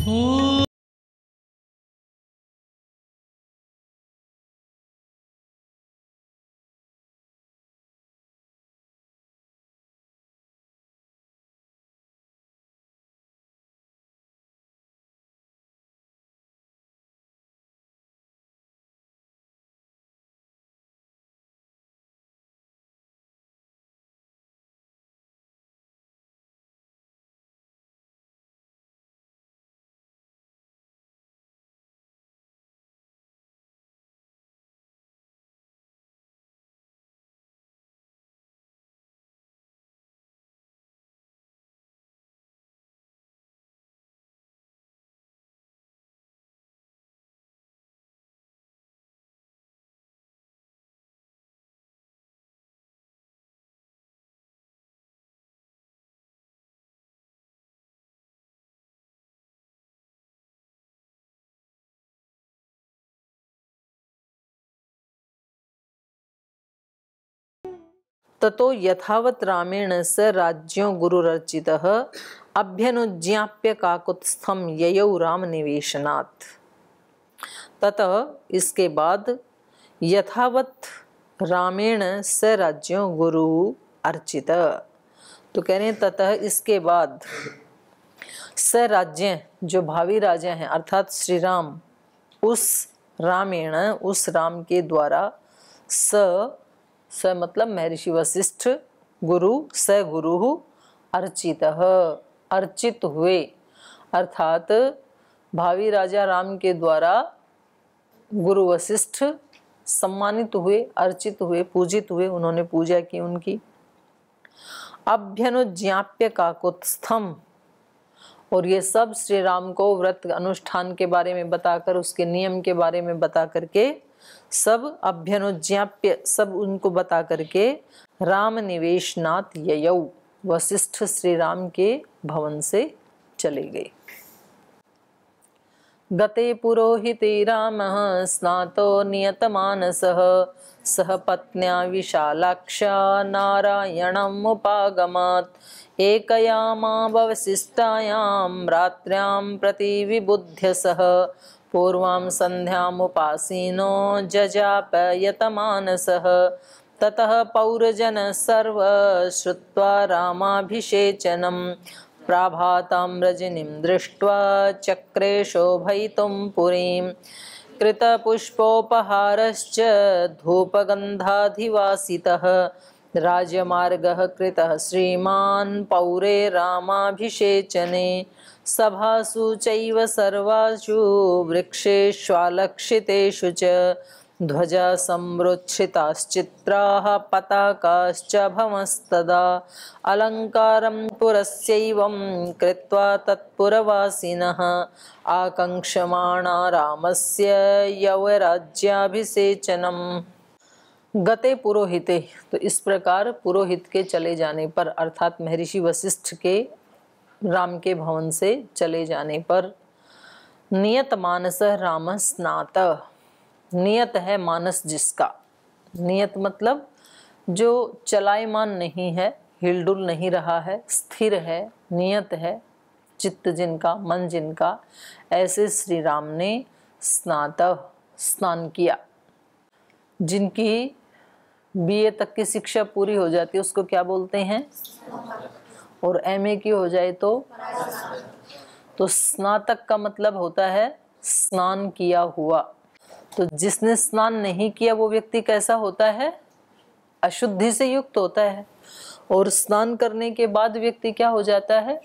Oh. ततो यथावत रामेण स राज्यो गुरुरर्चितः अभ्यनुज्ञाप्य काकुत्स्थम ययौ राम निवेशनात् ततः इसके बाद यथावत रामेण स राज्यो गुरु अर्चित तो कह रहे हैं ततः इसके बाद स राज्य जो भावी राजा हैं अर्थात श्री राम उस रामेण उस राम के द्वारा स स मतलब महर्षि वशिष्ठ गुरु स गुरु अर्चित अर्चित हुए अर्थात भावी राजा राम के द्वारा गुरु वशिष्ठ सम्मानित हुए अर्चित हुए पूजित हुए उन्होंने पूजा की उनकी अभ्यनुज्ञाप्य काकुत्स्थम और ये सब श्री राम को व्रत अनुष्ठान के बारे में बताकर उसके नियम के बारे में बता करके सब अभ्यनुज्ञाप्य सब उनको बता करके राम निवेश नाथ यऊ वशिष्ठ श्री राम के भवन से चले गए गते पुरोहिते राम स्नातो नियतमानसः सह पत्न्या विशालाक्षा नारायणमुपागमत् एकयामावशिष्टायां रात्र्यां प्रति विबुध्य सह पूर्वां सन्ध्यामुपासीनो जजापयतमानसः ततः पौरजन सर्व श्रुत्वा रामाभिषेचनम् प्राभातां रजनीं दृष्ट्वा चक्रे शोभयितुं पुरीं कृतपुष्पोपहारश्च धूपगन्धाधिवासितः राजमार्गः कृतः श्रीमान् पौरे रामाभिषेचने सभासु चर्वासु सर्वासु वृक्षेष्वालक्षितेषु च ध्वजा संवृक्षिताश्चित्राः पताकाश्च भवस्तदा अलङ्कारं पुरस्यैवं कृत्वा तत्पुरवासिनः आकङ्क्षमाणा रामस्य यवराज्याभिषेचनं गते पुरोहिते तो इस प्रकार पुरोहित के चले जाने पर अर्थात महर्षि वशिष्ठ के राम के भवन से चले जाने पर नियत मानस राम स्नात नियत है मानस जिसका नियत मतलब जो चलायमान नहीं है हिलडुल नहीं रहा है स्थिर है नियत है चित्त जिनका मन जिनका ऐसे श्री राम ने स्नात स्नान किया जिनकी बीए तक की शिक्षा पूरी हो जाती है उसको क्या बोलते हैं और एम की हो जाए तो तो स्नातक का मतलब होता है स्नान किया हुआ तो जिसने स्नान नहीं किया वो व्यक्ति कैसा होता है अशुद्धि से युक्त होता है और स्नान करने के बाद व्यक्ति क्या हो जाता है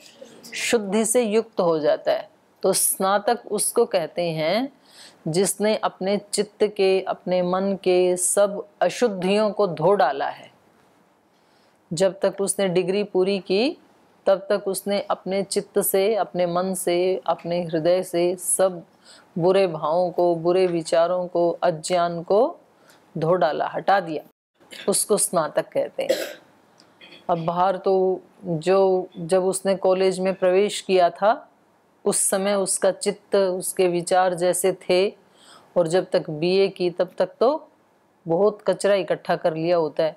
शुद्धि से युक्त हो जाता है तो स्नातक उसको कहते हैं जिसने अपने चित्त के अपने मन के सब अशुद्धियों को धो डाला है जब तक उसने डिग्री पूरी की तब तक उसने अपने चित्त से अपने मन से अपने हृदय से सब बुरे भावों को बुरे विचारों को अज्ञान को धो डाला हटा दिया उसको स्नातक कहते हैं अब बाहर तो जो जब उसने कॉलेज में प्रवेश किया था उस समय उसका चित्त उसके विचार जैसे थे और जब तक बीए की तब तक तो बहुत कचरा इकट्ठा कर लिया होता है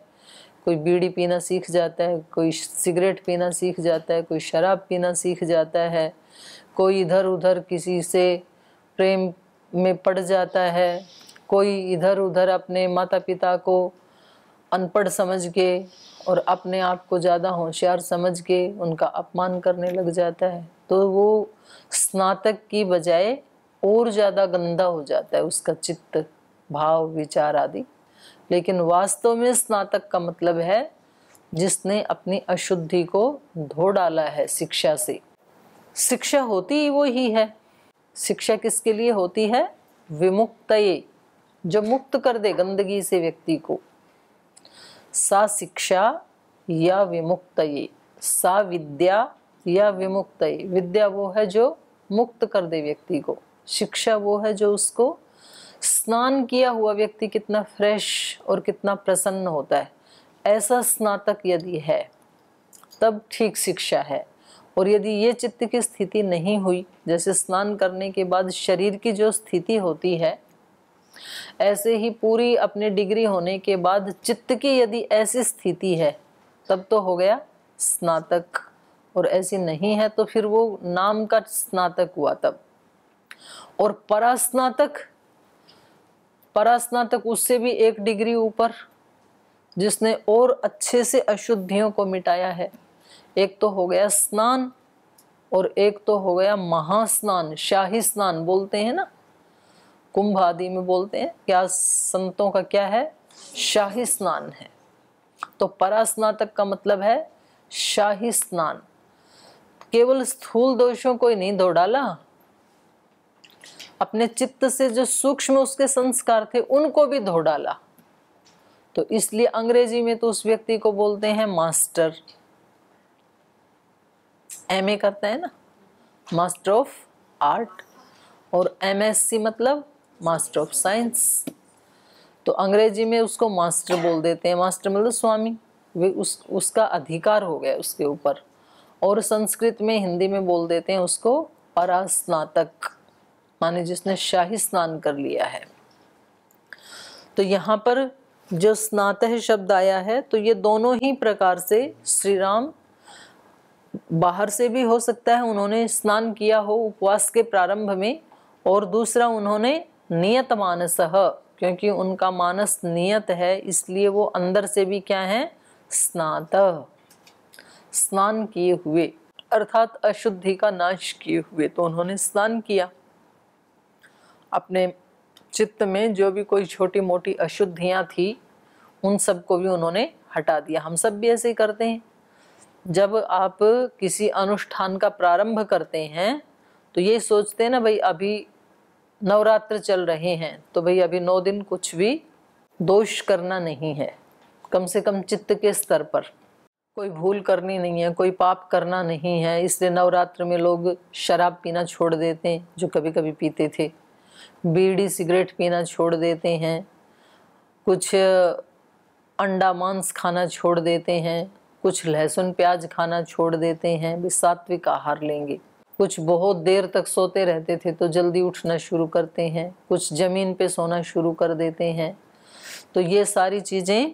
कोई बीड़ी पीना सीख जाता है कोई सिगरेट पीना सीख जाता है कोई शराब पीना सीख जाता है कोई इधर उधर किसी से प्रेम में पड़ जाता है कोई इधर उधर अपने माता पिता को अनपढ़ समझ के और अपने आप को ज़्यादा होशियार समझ के उनका अपमान करने लग जाता है तो वो स्नातक की बजाय और ज़्यादा गंदा हो जाता है उसका चित्त भाव विचार आदि लेकिन वास्तव में स्नातक का मतलब है जिसने अपनी अशुद्धि को धो डाला है शिक्षा से शिक्षा होती वो ही है शिक्षा किसके लिए होती है विमुक्त जो मुक्त कर दे गंदगी से व्यक्ति को सा शिक्षा या विमुक्त सा विद्या या विमुक्त विद्या वो है जो मुक्त कर दे व्यक्ति को शिक्षा वो है जो उसको स्नान किया हुआ व्यक्ति कितना फ्रेश और कितना प्रसन्न होता है ऐसा स्नातक यदि है तब ठीक शिक्षा है और यदि ये चित्त की स्थिति नहीं हुई जैसे स्नान करने के बाद शरीर की जो स्थिति होती है ऐसे ही पूरी अपने डिग्री होने के बाद चित्त की यदि ऐसी स्थिति है तब तो हो गया स्नातक और ऐसी नहीं है तो फिर वो नाम का स्नातक हुआ तब और परास्नातक परास्नातक उससे भी एक डिग्री ऊपर जिसने और अच्छे से अशुद्धियों को मिटाया है एक तो हो गया स्नान और एक तो हो गया महास्नान शाही स्नान बोलते हैं ना कुंभ आदि में बोलते हैं क्या संतों का क्या है शाही स्नान है तो परास्नातक का मतलब है शाही स्नान केवल स्थूल दोषों को ही नहीं धो डाला अपने चित्त से जो सूक्ष्म उसके संस्कार थे उनको भी धो डाला तो इसलिए अंग्रेजी में तो उस व्यक्ति को बोलते हैं मास्टर एम ए करते हैं ना मास्टर ऑफ आर्ट और एम एस सी मतलब मास्टर ऑफ साइंस तो अंग्रेजी में उसको मास्टर बोल देते हैं मास्टर मतलब स्वामी वे उस उसका अधिकार हो गया उसके ऊपर और संस्कृत में हिंदी में बोल देते हैं उसको परास्नातक माने जिसने शाही स्नान कर लिया है तो यहाँ पर जो स्नातः शब्द आया है तो ये दोनों ही प्रकार से श्री राम बाहर से भी हो सकता है उन्होंने स्नान किया हो उपवास के प्रारंभ में और दूसरा उन्होंने नियत मानस क्योंकि उनका मानस नियत है इसलिए वो अंदर से भी क्या है स्नात स्नान किए हुए अर्थात अशुद्धि का नाश किए हुए तो उन्होंने स्नान किया अपने चित्त में जो भी कोई छोटी मोटी अशुद्धियाँ थी उन सबको भी उन्होंने हटा दिया हम सब भी ऐसे ही करते हैं जब आप किसी अनुष्ठान का प्रारंभ करते हैं तो ये सोचते हैं ना भाई अभी नवरात्र चल रहे हैं तो भाई अभी नौ दिन कुछ भी दोष करना नहीं है कम से कम चित्त के स्तर पर कोई भूल करनी नहीं है कोई पाप करना नहीं है इसलिए नवरात्र में लोग शराब पीना छोड़ देते हैं जो कभी कभी पीते थे बीड़ी सिगरेट पीना छोड़ देते हैं कुछ अंडा मांस खाना छोड़ देते हैं कुछ लहसुन प्याज खाना छोड़ देते हैं भी सात्विक आहार लेंगे कुछ बहुत देर तक सोते रहते थे तो जल्दी उठना शुरू करते हैं कुछ ज़मीन पे सोना शुरू कर देते हैं तो ये सारी चीज़ें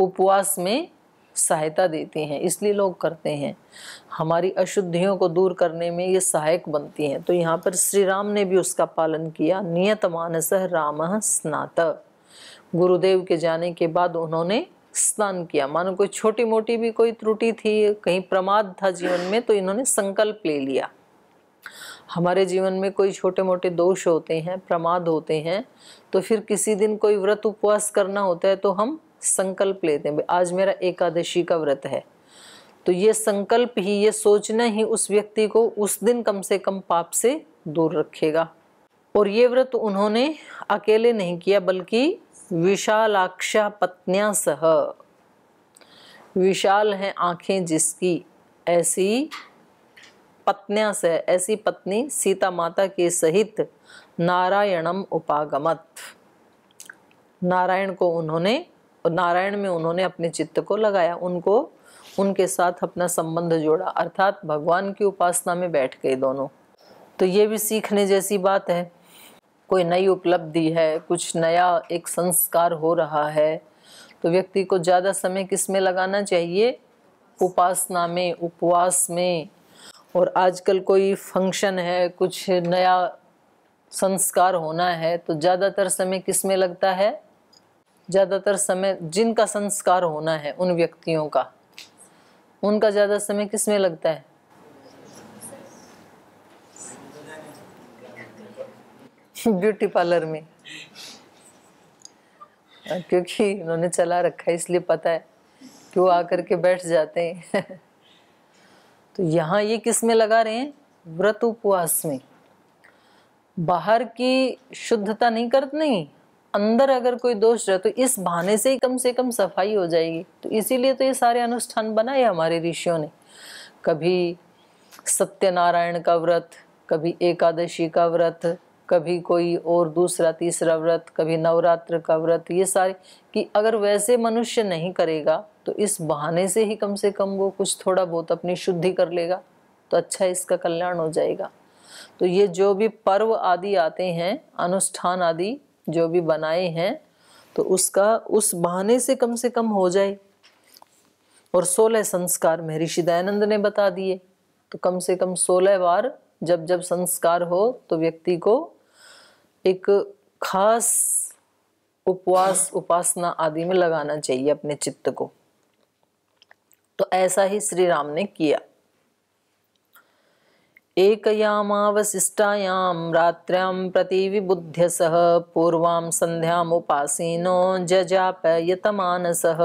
उपवास में सहायता देती हैं इसलिए लोग करते हैं हमारी अशुद्धियों को दूर करने में ये सहायक बनती हैं तो यहाँ पर श्री राम ने भी उसका पालन किया नियत मानस राम स्नात गुरुदेव के जाने के बाद उन्होंने स्नान किया मानो कोई छोटी मोटी भी कोई त्रुटि थी कहीं प्रमाद था जीवन में तो इन्होंने संकल्प ले लिया हमारे जीवन में कोई छोटे मोटे दोष होते हैं प्रमाद होते हैं तो फिर किसी दिन कोई व्रत उपवास करना होता है तो हम संकल्प लेते हैं आज मेरा एकादशी का व्रत है तो ये संकल्प ही ये सोचना ही उस व्यक्ति को उस दिन कम से कम पाप से दूर रखेगा और ये व्रत उन्होंने अकेले नहीं किया बल्कि विशालाक्षा पत्निया सह विशाल हैं आंखें जिसकी ऐसी पत्निया सह ऐसी पत्नी सीता माता के सहित नारायणम उपागमत नारायण को उन्होंने नारायण में उन्होंने अपने चित्त को लगाया उनको उनके साथ अपना संबंध जोड़ा अर्थात भगवान की उपासना में बैठ गए दोनों तो ये भी सीखने जैसी बात है कोई नई उपलब्धि है कुछ नया एक संस्कार हो रहा है तो व्यक्ति को ज़्यादा समय किस में लगाना चाहिए उपासना में उपवास में और आजकल कोई फंक्शन है कुछ नया संस्कार होना है तो ज़्यादातर समय किस में लगता है ज़्यादातर समय जिनका संस्कार होना है उन व्यक्तियों का उनका ज़्यादा समय किस में लगता है ब्यूटी पार्लर में हाँ, क्योंकि उन्होंने चला रखा है इसलिए पता है कि वो आकर के बैठ जाते हैं तो यहाँ ये किस में लगा रहे हैं व्रत उपवास में बाहर की शुद्धता नहीं करते नहीं अंदर अगर कोई दोष रहे तो इस बहाने से ही कम से कम सफाई हो जाएगी तो इसीलिए तो ये सारे अनुष्ठान बनाए हमारे ऋषियों ने कभी सत्यनारायण का व्रत कभी एकादशी का व्रत कभी कोई और दूसरा तीसरा व्रत कभी नवरात्र का व्रत ये सारे कि अगर वैसे मनुष्य नहीं करेगा तो इस बहाने से ही कम से कम वो कुछ थोड़ा बहुत अपनी शुद्धि कर लेगा तो अच्छा इसका कल्याण हो जाएगा तो ये जो भी पर्व आदि आते हैं अनुष्ठान आदि जो भी बनाए हैं तो उसका उस बहाने से कम से कम हो जाए और सोलह संस्कार महर्षि दयानंद ने बता दिए तो कम से कम सोलह बार जब जब संस्कार हो तो व्यक्ति को एक खास उपवास उपासना आदि में लगाना चाहिए अपने चित्त को तो ऐसा ही श्री राम ने किया एकयामावशिष्टायां रात्र्यां प्रति विबुध्य सः पूर्वां सन्ध्यामुपासीनो जजाप यतमानसः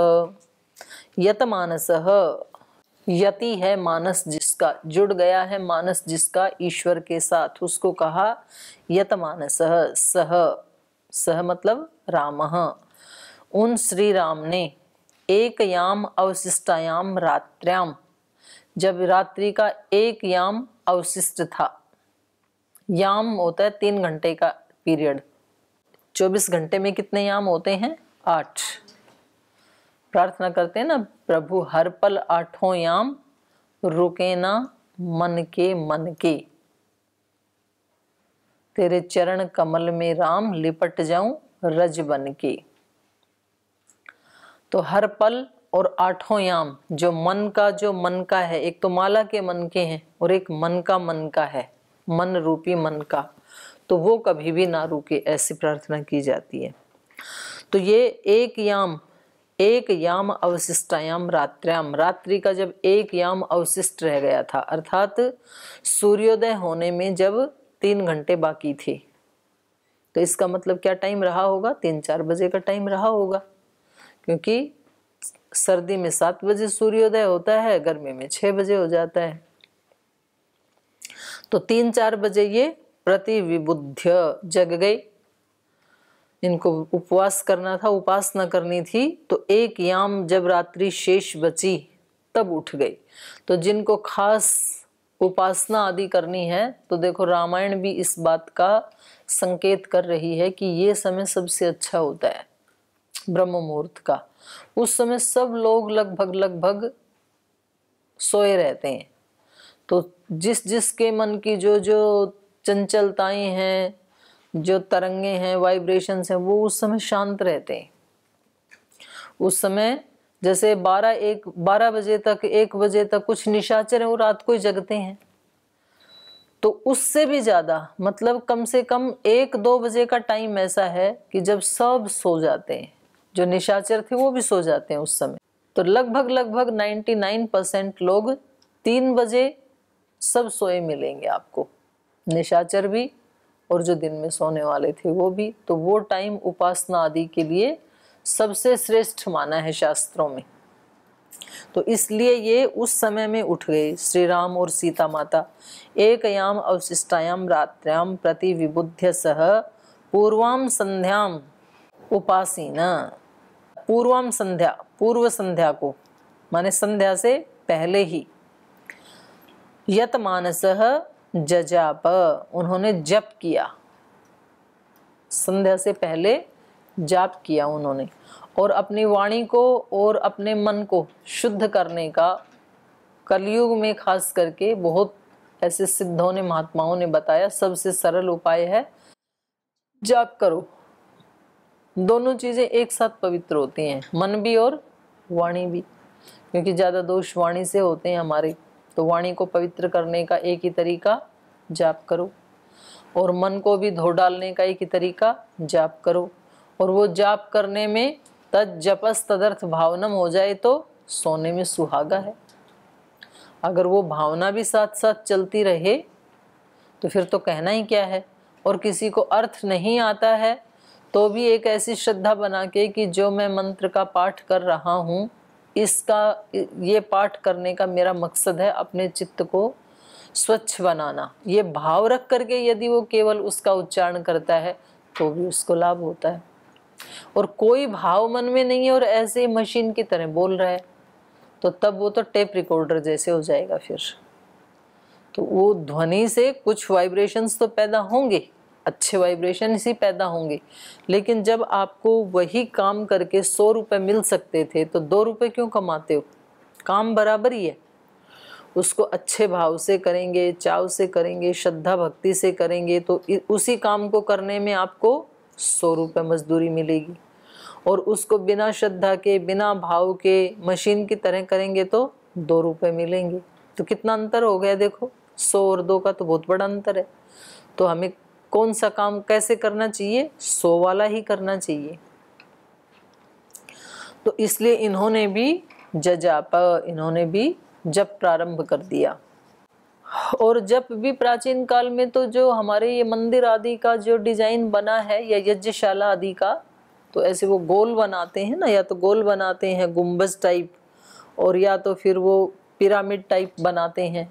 यतमानसः यति है मानस जिसका जुड़ गया है मानस जिसका ईश्वर के साथ उसको कहा यतमानस सह सह मतलब राम उन श्री राम ने एक याम अवशिष्टायाम रात्र्याम जब रात्रि का एक याम अवशिष्ट था याम होता है तीन घंटे का पीरियड चौबीस घंटे में कितने याम होते हैं आठ प्रार्थना करते हैं ना प्रभु हर पल आठों याम रुके ना मन के मन के तेरे चरण कमल में राम लिपट जाऊं रज बन के तो हर पल और आठों याम जो मन का जो मन का है एक तो माला के मन के हैं और एक मन का मन का है मन रूपी मन का तो वो कभी भी ना रुके ऐसी प्रार्थना की जाती है तो ये एक याम एक याम अवशिष्टायाम रात्र्याम रात्रि का जब एक याम अवशिष्ट रह गया था अर्थात सूर्योदय होने में जब तीन घंटे बाकी थे तो इसका मतलब क्या टाइम रहा होगा तीन चार बजे का टाइम रहा होगा क्योंकि सर्दी में सात बजे सूर्योदय होता है गर्मी में छह बजे हो जाता है तो तीन चार बजे ये प्रति विबुद्ध जग गई इनको उपवास करना था उपासना करनी थी तो एक याम जब रात्रि शेष बची तब उठ गई तो जिनको खास उपासना आदि करनी है तो देखो रामायण भी इस बात का संकेत कर रही है कि ये समय सबसे अच्छा होता है ब्रह्म मुहूर्त का उस समय सब लोग लगभग लगभग सोए रहते हैं तो जिस जिस के मन की जो जो चंचलताएं हैं जो तरंगे हैं वाइब्रेशंस हैं वो उस समय शांत रहते हैं उस समय जैसे बारह एक बारह बजे तक एक बजे तक कुछ निशाचर हैं वो रात को ही जगते हैं तो उससे भी ज़्यादा मतलब कम से कम एक दो बजे का टाइम ऐसा है कि जब सब सो जाते हैं जो निशाचर थे वो भी सो जाते हैं उस समय तो लगभग लगभग 99 परसेंट लोग तीन बजे सब सोए मिलेंगे आपको निशाचर भी और जो दिन में सोने वाले थे वो भी तो वो टाइम उपासना आदि के लिए सबसे श्रेष्ठ माना है शास्त्रों में तो इसलिए ये उस समय में उठ गए श्री राम और सीता माता एक याम अवशिष्टायाम रात्र्याम प्रति विबुद्ध सह पूर्वाम संध्याम उपासीना पूर्वम संध्या पूर्व संध्या को माने संध्या से पहले ही यत मानस जजाप उन्होंने जप किया संध्या से पहले जाप किया उन्होंने और अपनी वाणी को और अपने मन को शुद्ध करने का कलयुग में खास करके बहुत ऐसे सिद्धों ने महात्माओं ने बताया सबसे सरल उपाय है जाप करो दोनों चीज़ें एक साथ पवित्र होती हैं मन भी और वाणी भी क्योंकि ज़्यादा दोष वाणी से होते हैं हमारे तो वाणी को पवित्र करने का एक ही तरीका जाप करो और मन को भी धो डालने का एक ही तरीका जाप करो और वो जाप करने में तद जपस तदर्थ भावनम हो जाए तो सोने में सुहागा है अगर वो भावना भी साथ साथ चलती रहे तो फिर तो कहना ही क्या है और किसी को अर्थ नहीं आता है तो भी एक ऐसी श्रद्धा बना के कि जो मैं मंत्र का पाठ कर रहा हूँ इसका ये पाठ करने का मेरा मकसद है अपने चित्त को स्वच्छ बनाना ये भाव रख करके यदि वो केवल उसका उच्चारण करता है तो भी उसको लाभ होता है और कोई भाव मन में नहीं है और ऐसे मशीन की तरह बोल रहा है तो तब वो तो टेप रिकॉर्डर जैसे हो जाएगा फिर तो वो ध्वनि से कुछ वाइब्रेशंस तो पैदा होंगे अच्छे वाइब्रेशन ही पैदा होंगे लेकिन जब आपको वही काम करके सौ रुपये मिल सकते थे तो दो रुपये क्यों कमाते हो काम बराबर ही है उसको अच्छे भाव से करेंगे चाव से करेंगे श्रद्धा भक्ति से करेंगे तो उसी काम को करने में आपको सौ रुपये मजदूरी मिलेगी और उसको बिना श्रद्धा के बिना भाव के मशीन की तरह करेंगे तो दो रुपये मिलेंगे तो कितना अंतर हो गया देखो सौ और दो का तो बहुत बड़ा अंतर है तो हमें कौन सा काम कैसे करना चाहिए सो वाला ही करना चाहिए तो इसलिए इन्होंने भी जजाप इन्होंने भी जब प्रारंभ कर दिया और जब भी प्राचीन काल में तो जो हमारे ये मंदिर आदि का जो डिजाइन बना है या यज्ञशाला आदि का तो ऐसे वो गोल बनाते हैं ना या तो गोल बनाते हैं गुम्बज टाइप और या तो फिर वो पिरामिड टाइप बनाते हैं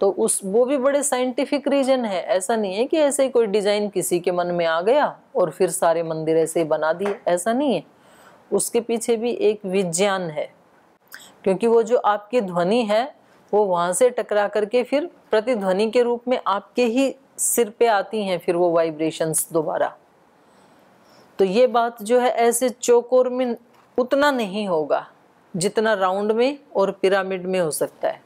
तो उस वो भी बड़े साइंटिफिक रीजन है ऐसा नहीं है कि ऐसे ही कोई डिज़ाइन किसी के मन में आ गया और फिर सारे मंदिर ऐसे ही बना दिए ऐसा नहीं है उसके पीछे भी एक विज्ञान है क्योंकि वो जो आपकी ध्वनि है वो वहां से टकरा करके फिर प्रतिध्वनि के रूप में आपके ही सिर पे आती हैं फिर वो वाइब्रेशंस दोबारा तो ये बात जो है ऐसे चौकोर में उतना नहीं होगा जितना राउंड में और पिरामिड में हो सकता है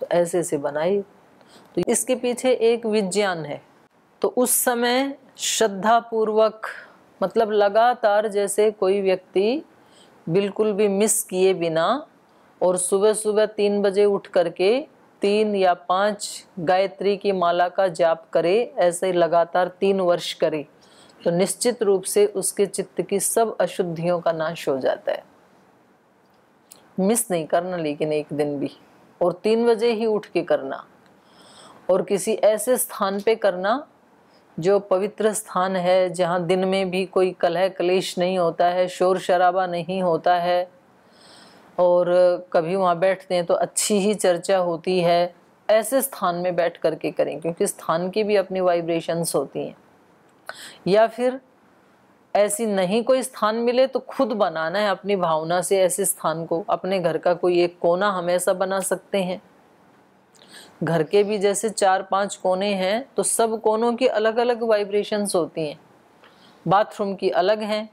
तो ऐसे ऐसे बनाई तो इसके पीछे एक विज्ञान है तो उस समय श्रद्धा पूर्वक मतलब लगातार जैसे कोई व्यक्ति बिल्कुल भी मिस किए बिना और सुबह सुबह तीन बजे उठ करके तीन या पाँच गायत्री की माला का जाप करे ऐसे लगातार तीन वर्ष करे तो निश्चित रूप से उसके चित्त की सब अशुद्धियों का नाश हो जाता है मिस नहीं करना लेकिन एक दिन भी और तीन बजे ही उठ के करना और किसी ऐसे स्थान पे करना जो पवित्र स्थान है जहाँ दिन में भी कोई कलह कलेश नहीं होता है शोर शराबा नहीं होता है और कभी वहाँ बैठते हैं तो अच्छी ही चर्चा होती है ऐसे स्थान में बैठ करके करें क्योंकि स्थान की भी अपनी वाइब्रेशंस होती हैं या फिर ऐसी नहीं कोई स्थान मिले तो खुद बनाना है अपनी भावना से ऐसे स्थान को अपने घर का कोई एक कोना हमेशा बना सकते हैं घर के भी जैसे चार पांच कोने हैं तो सब कोनों की अलग अलग वाइब्रेशंस होती हैं बाथरूम की अलग हैं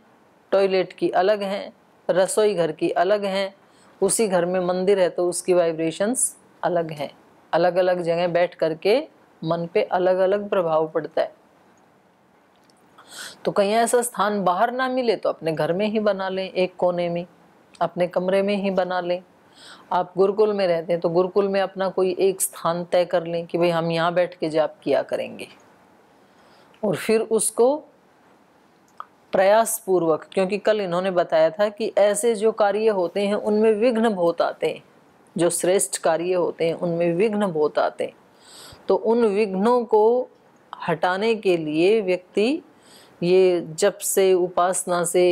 टॉयलेट की अलग हैं रसोई घर की अलग हैं उसी घर में मंदिर है तो उसकी वाइब्रेशंस अलग हैं अलग अलग जगह बैठ करके मन पे अलग अलग प्रभाव पड़ता है तो कहीं ऐसा स्थान बाहर ना मिले तो अपने घर में ही बना लें एक कोने में अपने कमरे में ही बना लें आप गुरुकुल में रहते हैं तो गुरुकुल में अपना कोई एक स्थान तय कर लें कि भाई हम यहाँ बैठ के जाप किया करेंगे और फिर उसको प्रयास पूर्वक क्योंकि कल इन्होंने बताया था कि ऐसे जो कार्य होते हैं उनमें विघ्न बहुत आते हैं जो श्रेष्ठ कार्य होते हैं उनमें विघ्न बहुत आते हैं तो उन विघ्नों को हटाने के लिए व्यक्ति ये जब से उपासना से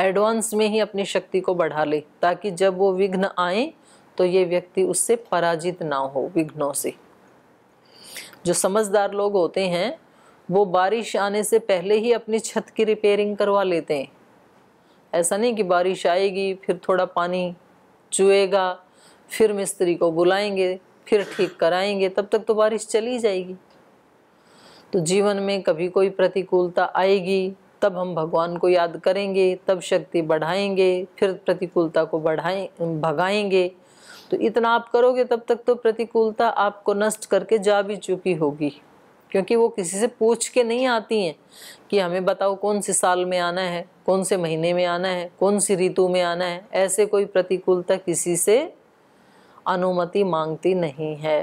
एडवांस में ही अपनी शक्ति को बढ़ा ले ताकि जब वो विघ्न आए तो ये व्यक्ति उससे पराजित ना हो विघ्नों से जो समझदार लोग होते हैं वो बारिश आने से पहले ही अपनी छत की रिपेयरिंग करवा लेते हैं ऐसा नहीं कि बारिश आएगी फिर थोड़ा पानी चुएगा फिर मिस्त्री को बुलाएंगे फिर ठीक कराएंगे तब तक तो बारिश चली जाएगी तो जीवन में कभी कोई प्रतिकूलता आएगी तब हम भगवान को याद करेंगे तब शक्ति बढ़ाएंगे फिर प्रतिकूलता को बढ़ाए भगाएंगे तो इतना आप करोगे तब तक तो प्रतिकूलता आपको नष्ट करके जा भी चुकी होगी क्योंकि वो किसी से पूछ के नहीं आती हैं कि हमें बताओ कौन से साल में आना है कौन से महीने में आना है कौन सी ऋतु में आना है ऐसे कोई प्रतिकूलता किसी से अनुमति मांगती नहीं है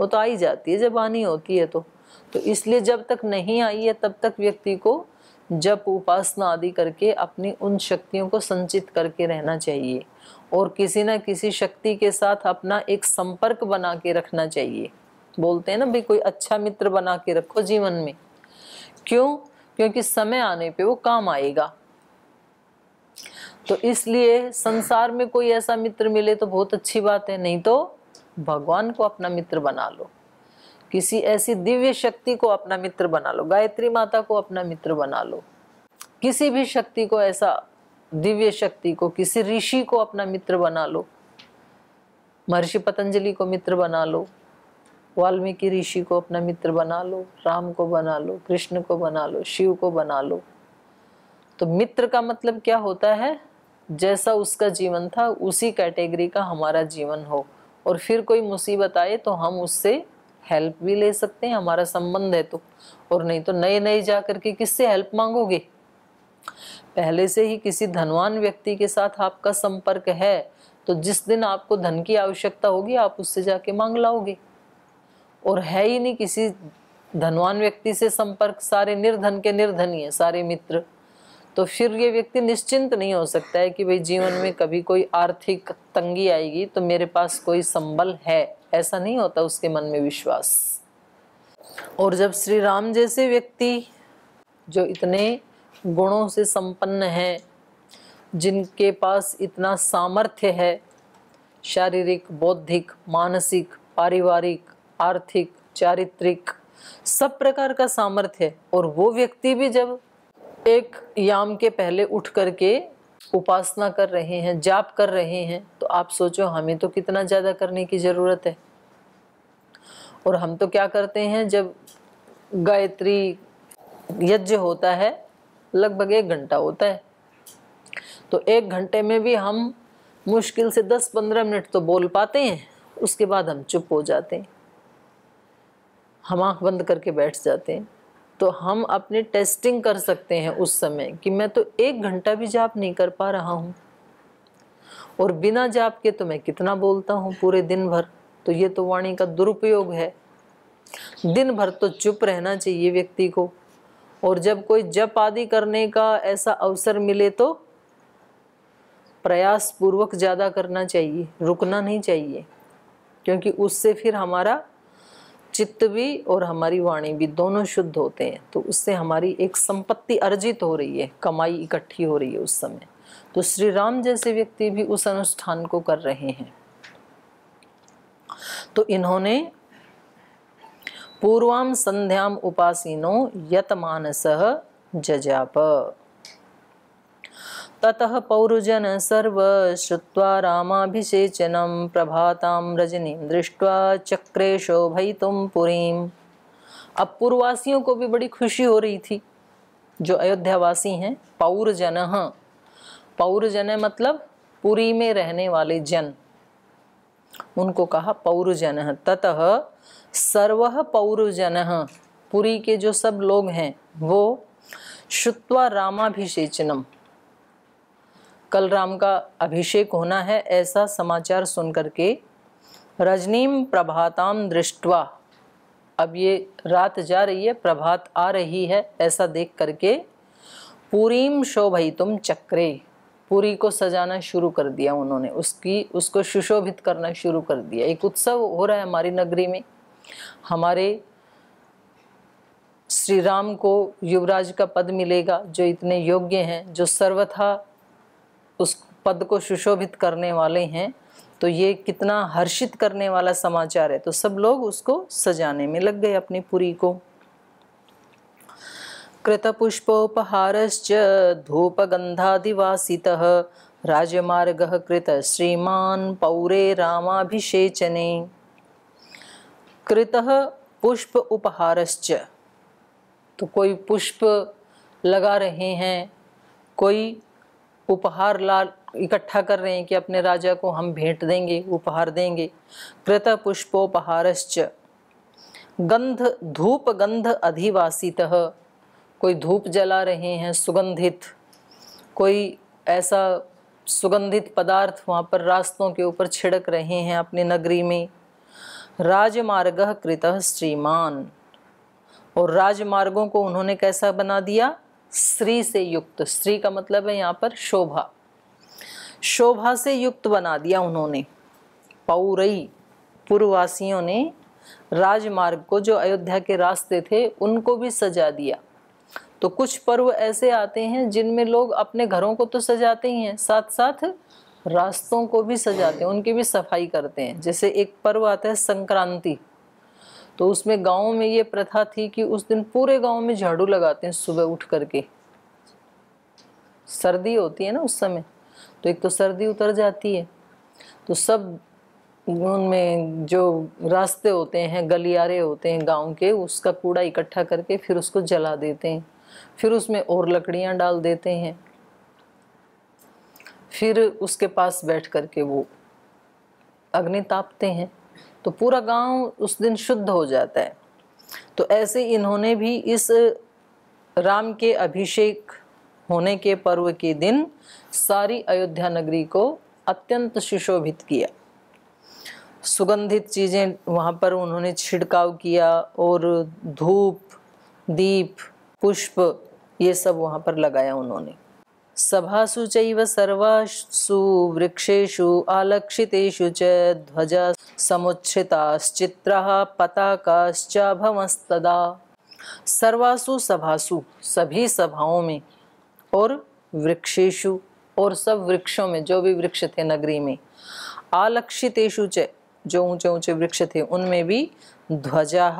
वो तो आई जाती है जब आनी होती है तो तो इसलिए जब तक नहीं आई है तब तक व्यक्ति को जप उपासना आदि करके अपनी उन शक्तियों को संचित करके रहना चाहिए और किसी ना किसी शक्ति के साथ अपना एक संपर्क बना के रखना चाहिए बोलते हैं ना भाई कोई अच्छा मित्र बना के रखो जीवन में क्यों क्योंकि समय आने पे वो काम आएगा तो इसलिए संसार में कोई ऐसा मित्र मिले तो बहुत अच्छी बात है नहीं तो भगवान को अपना मित्र बना लो किसी ऐसी दिव्य शक्ति को अपना मित्र बना लो गायत्री माता को अपना मित्र बना लो किसी भी शक्ति को ऐसा दिव्य शक्ति को किसी ऋषि को अपना मित्र बना लो महर्षि पतंजलि को मित्र बना लो वाल्मीकि ऋषि को अपना मित्र बना लो राम को बना लो कृष्ण को बना लो शिव को बना लो तो मित्र का मतलब क्या होता है जैसा उसका जीवन था उसी कैटेगरी का हमारा जीवन हो और फिर कोई मुसीबत आए तो हम उससे हेल्प भी ले सकते हैं हमारा संबंध है तो और नहीं तो नए नए जा करके किससे हेल्प मांगोगे पहले से ही किसी धनवान व्यक्ति के साथ आपका संपर्क है तो जिस दिन आपको धन की आवश्यकता होगी आप उससे जाके मांग लाओगे और है ही नहीं किसी धनवान व्यक्ति से संपर्क सारे निर्धन के निर्धन ही है सारे मित्र तो फिर ये व्यक्ति निश्चिंत नहीं हो सकता है कि भाई जीवन में कभी कोई आर्थिक तंगी आएगी तो मेरे पास कोई संबल है ऐसा नहीं होता उसके मन में विश्वास और जब श्री राम जैसे व्यक्ति जो इतने गुणों से संपन्न हैं जिनके पास इतना सामर्थ्य है शारीरिक बौद्धिक मानसिक पारिवारिक आर्थिक चारित्रिक सब प्रकार का सामर्थ्य और वो व्यक्ति भी जब एक याम के पहले उठ करके उपासना कर रहे हैं जाप कर रहे हैं तो आप सोचो हमें तो कितना ज़्यादा करने की ज़रूरत है और हम तो क्या करते हैं जब गायत्री यज्ञ होता है लगभग एक घंटा होता है तो एक घंटे में भी हम मुश्किल से 10-15 मिनट तो बोल पाते हैं उसके बाद हम चुप हो जाते हैं हम आँख बंद करके बैठ जाते हैं तो हम अपने टेस्टिंग कर सकते हैं उस समय कि मैं तो एक घंटा भी जाप नहीं कर पा रहा हूँ और बिना जाप के तो मैं कितना बोलता हूँ पूरे दिन भर तो ये तो वाणी का दुरुपयोग है दिन भर तो चुप रहना चाहिए व्यक्ति को और जब कोई जप आदि करने का ऐसा अवसर मिले तो प्रयास पूर्वक ज़्यादा करना चाहिए रुकना नहीं चाहिए क्योंकि उससे फिर हमारा चित्त भी और हमारी वाणी भी दोनों शुद्ध होते हैं तो उससे हमारी एक संपत्ति अर्जित हो रही है कमाई इकट्ठी हो रही है उस समय तो श्री राम जैसे व्यक्ति भी उस अनुष्ठान को कर रहे हैं तो इन्होंने पूर्वाम संध्याम उपासीनो यत मानस जजाप ततः पौरजन सर्व श्रुवा रामाभिषेचनम प्रभाताम रजनी दृष्ट्वा चक्रे शोभितुम पुरी अब पूर्ववासियों को भी बड़ी खुशी हो रही थी जो अयोध्यावासी हैं पौरजन पौरजन मतलब पुरी में रहने वाले जन उनको कहा पौरजन ततः सर्व पौरजन पुरी के जो सब लोग हैं वो श्रुत्वा रामाभिषेचनम कल राम का अभिषेक होना है ऐसा समाचार सुन करके रजनीम प्रभाताम दृष्टवा अब ये रात जा रही है प्रभात आ रही है ऐसा देख करके पूरीम शोभितुम तुम चक्रे पूरी को सजाना शुरू कर दिया उन्होंने उसकी उसको सुशोभित करना शुरू कर दिया एक उत्सव हो रहा है हमारी नगरी में हमारे श्री राम को युवराज का पद मिलेगा जो इतने योग्य हैं जो सर्वथा उस पद को सुशोभित करने वाले हैं तो ये कितना हर्षित करने वाला समाचार है तो सब लोग उसको सजाने में लग गए अपनी पुरी को कृतपुष्पोपहारश्च धूपगन्धादिवासितः राजमार्गः कृतः श्रीमान् पौरे रामाभिषेचने कृतः पुष्प उपहारश्च तो कोई पुष्प लगा रहे हैं कोई उपहार ला इकट्ठा कर रहे हैं कि अपने राजा को हम भेंट देंगे उपहार देंगे कृत पुष्पोपहारश्च गंध धूप गंध अधिवासितः कोई धूप जला रहे हैं सुगंधित कोई ऐसा सुगंधित पदार्थ वहाँ पर रास्तों के ऊपर छिड़क रहे हैं अपनी नगरी में राजमार्ग कृत श्रीमान और राजमार्गों को उन्होंने कैसा बना दिया श्री से युक्त श्री का मतलब है यहाँ पर शोभा शोभा से युक्त बना दिया उन्होंने पौरई पूर्ववासियों ने राजमार्ग को जो अयोध्या के रास्ते थे उनको भी सजा दिया तो कुछ पर्व ऐसे आते हैं जिनमें लोग अपने घरों को तो सजाते ही हैं साथ साथ रास्तों को भी सजाते हैं उनकी भी सफाई करते हैं जैसे एक पर्व आता है संक्रांति तो उसमें गाँव में ये प्रथा थी कि उस दिन पूरे गाँव में झाड़ू लगाते हैं सुबह उठ करके सर्दी होती है ना उस समय तो एक तो सर्दी उतर जाती है तो सब उनमें जो रास्ते होते हैं गलियारे होते हैं गांव के उसका कूड़ा इकट्ठा करके फिर उसको जला देते हैं फिर उसमें और लकड़ियाँ डाल देते हैं फिर उसके पास बैठ कर के वो अग्नि तापते हैं तो पूरा गांव उस दिन शुद्ध हो जाता है तो ऐसे इन्होंने भी इस राम के अभिषेक होने के पर्व के दिन सारी अयोध्या नगरी को अत्यंत सुशोभित किया सुगंधित चीज़ें वहाँ पर उन्होंने छिड़काव किया और धूप दीप पुष्प ये सब वहाँ पर लगाया उन्होंने सभासु चैव सर्वासु वृक्षेषु आलक्षितेषु च ध्वजा समुच्छिताश्चित्र सर्वासु सभासु सभी सभाओं में और वृक्षेशु और सब वृक्षों में जो भी वृक्ष थे नगरी में आलक्षितेषु च जो ऊंचे ऊंचे वृक्ष थे उनमें भी ध्वजा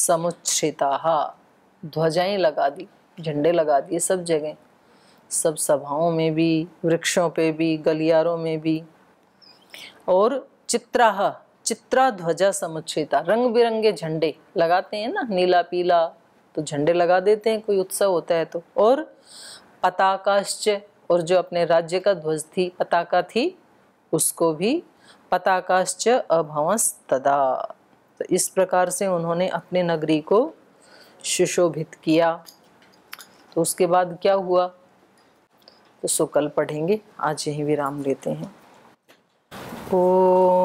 समुच्छिता ध्वजाएं लगा दी झंडे लगा दिए सब जगह सब सभाओं में भी वृक्षों पे भी गलियारों में भी और चित्राह चित्रा ध्वजा समुच्छेता रंग बिरंगे झंडे लगाते हैं ना नीला पीला तो झंडे लगा देते हैं कोई उत्सव होता है तो और पताकाश्च और जो अपने राज्य का ध्वज थी पताका थी उसको भी पताकाश्च अभवंस तदा तो इस प्रकार से उन्होंने अपने नगरी को सुशोभित किया तो उसके बाद क्या हुआ तो सो कल पढ़ेंगे आज यही विराम लेते हैं ओ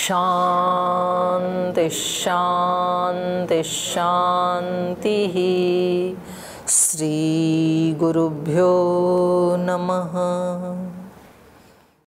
शांति शांति शांति श्री गुरुभ्यो नमः